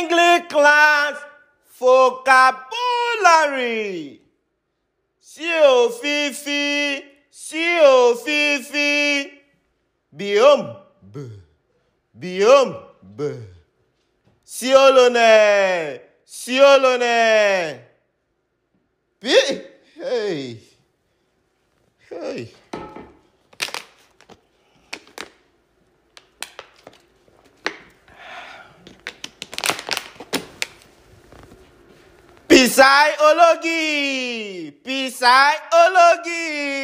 English class vocabulary sí òfìfí sí òfìfí biom b biom b siolone siolone bi hey hey. Pisai Ológì Pisai Ológì.